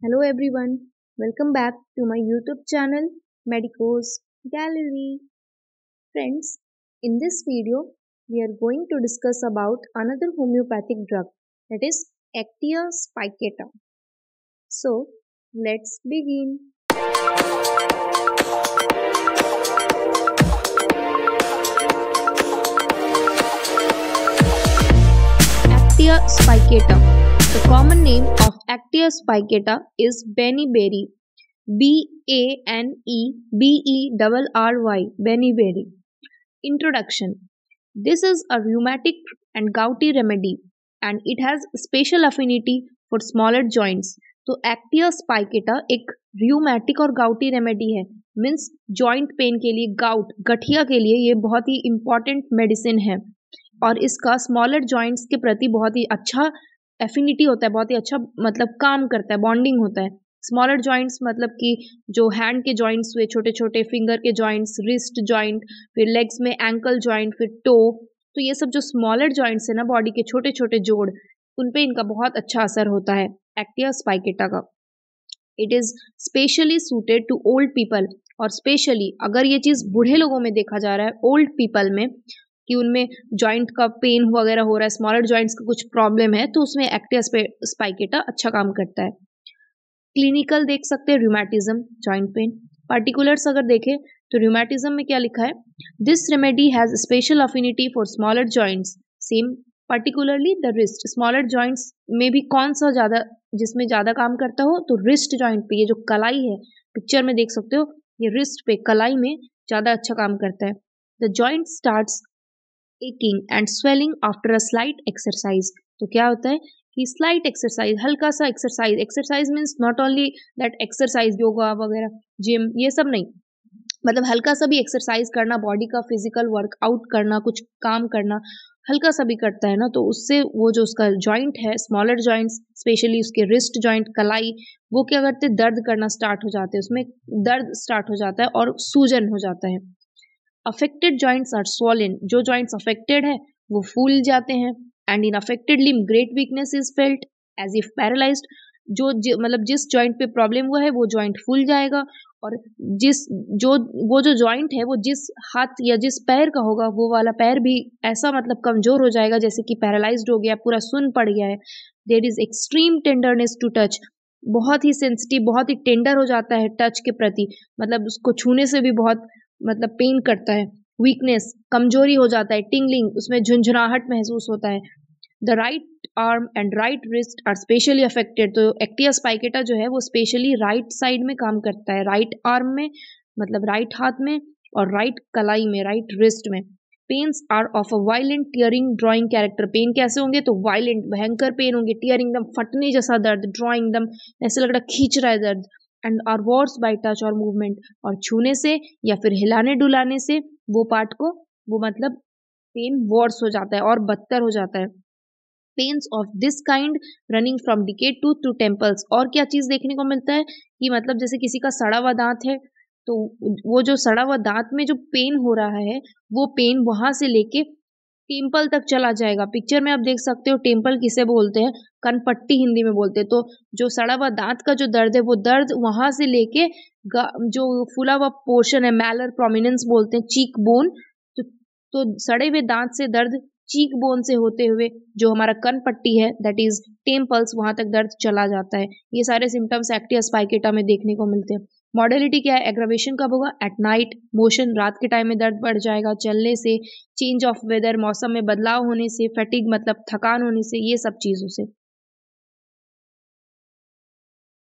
Hello everyone, welcome back to my YouTube channel Medicos Gallery. Friends, in this video, we are going to discuss about another homeopathic drug that is Actia spicata. So, let's begin. Actia spicata, the common name of Actaea spicata is baneberry B A N E B E double R Y baneberry introduction this is a rheumatic and gouty remedy and it has special affinity for smaller joints तो Actaea spicata एक rheumatic और gouty remedy है means joint pain के लिए gout गठिया के लिए ये बहुत ही इंपॉर्टेंट मेडिसिन है और इसका स्मॉलर जॉइंट्स के प्रति बहुत ही अच्छा एफिनिटी होता है बहुत ही अच्छा मतलब काम करता है बॉन्डिंग होता है स्मॉलर जॉइंट्स मतलब कि जो हैंड के जॉइंट्स हुए छोटे छोटे फिंगर के जॉइंट्स रिस्ट जॉइंट फिर लेग्स में एंकल जॉइंट फिर टो तो ये सब जो स्मॉलर जॉइंट्स है ना बॉडी के छोटे छोटे जोड़ उन पे इनका बहुत अच्छा असर होता है एक्टिया स्पाइकेटा का it is specially suited to old people और स्पेशली अगर ये चीज़ बूढ़े लोगों में देखा जा रहा है ओल्ड पीपल में कि उनमें जॉइंट का पेन वगैरह हो रहा है स्मॉलर जॉइंट्स का कुछ प्रॉब्लम है तो उसमें एक्टिया स्पाइकेटा अच्छा काम करता है क्लिनिकल देख सकते हैं रूमैटिज्म जॉइंट पेन पार्टिकुलर्स अगर देखें तो रूमैटिज्म में क्या लिखा है this remedy has special affinity for smaller joints same particularly the wrist smaller joints में भी कौन सा ज़्यादा जिसमें ज़्यादा काम करता हो तो रिस्ट जॉइंट पे ये जो कलाई है पिक्चर में देख सकते हो ये रिस्ट पे कलाई में ज़्यादा अच्छा काम करता है the joint starts aching and swelling after a slight exercise तो क्या होता है कि स्लाइट एक्सरसाइज हल्का सा exercise exercise means not only that exercise yoga वगैरह जिम ये सब नहीं मतलब हल्का सा भी एक्सरसाइज करना बॉडी का फिजिकल वर्कआउट करना कुछ काम करना हल्का सा भी करता है ना तो उससे वो जो उसका जॉइंट है स्मॉलर जॉइंट्स स्पेशली उसके रिस्ट जॉइंट कलाई वो क्या करते दर्द करना स्टार्ट हो जाते हैं उसमें दर्द स्टार्ट हो जाता है और सूजन हो जाता है अफेक्टेड जॉइंट्स आर स्वॉलन जो जॉइंट्स अफेक्टेड है वो फूल जाते हैं and in affected limb great weakness is felt as if paralyse जो मतलब जिस जॉइंट पे प्रॉब्लम हुआ है वो जॉइंट फूल जाएगा और जिस जो वो जो जॉइंट है वो जिस हाथ या जिस पैर का होगा वो वाला पैर भी ऐसा मतलब कमजोर हो जाएगा जैसे कि पैरालाइज हो गया पूरा सुन पड़ गया है there is extreme tenderness to touch बहुत ही सेंसिटिव बहुत ही टेंडर हो जाता है टच के प्रति मतलब उसको छूने से भी बहुत मतलब पेन करता है वीकनेस कमजोरी हो जाता है टिंगलिंग उसमें झुंझुनाहट महसूस होता है the right arm and right wrist are specially affected तो एक्टिया स्पाइकेटा जो है वो स्पेशली राइट साइड में काम करता है राइट आर्म में मतलब राइट हाथ में और राइट कलाई में राइट रिस्ट में pains are of a violent tearing drawing character pain कैसे होंगे तो वायलेंट भयंकर पेन होंगे टीयरिंग एकदम फटने जैसा दर्द ड्रॉइंग एकदम ऐसे लग रहा खींच रहा है दर्द and are worse by touch और मूवमेंट और छूने से या फिर हिलाने डुलाने से वो पार्ट को वो मतलब पेन वॉर्स हो जाता है और बदतर हो जाता है pains of this kind running from डिकेट टू टू टेम्पल्स और क्या चीज़ देखने को मिलता है कि मतलब जैसे किसी का सड़ा हुआ दांत है तो वो जो सड़ा हुआ दांत में जो पेन हो रहा है वो पेन वहाँ से लेके टेम्पल तक चला जाएगा पिक्चर में आप देख सकते हो टेम्पल किसे बोलते हैं कनपट्टी हिंदी में बोलते हैं तो जो सड़ा हुआ दांत का जो दर्द है वो दर्द वहां से लेके जो फुला हुआ पोर्शन है मैलर प्रोमिनेंस बोलते हैं चीक बोन तो, तो सड़े हुए दांत से दर्द चीक बोन से होते हुए जो हमारा कन पट्टी है दैट इज टेम्पल्स वहां तक दर्द चला जाता है ये सारे सिम्टम्स एक्टिया स्पाइकेटा में देखने को मिलते हैं मॉडलिटी क्या है एग्रावेशन कब होगा एट नाइट मोशन रात के टाइम में दर्द बढ़ जाएगा चलने से चेंज ऑफ वेदर मौसम में बदलाव होने से फटिग मतलब थकान होने से ये सब चीज़ों से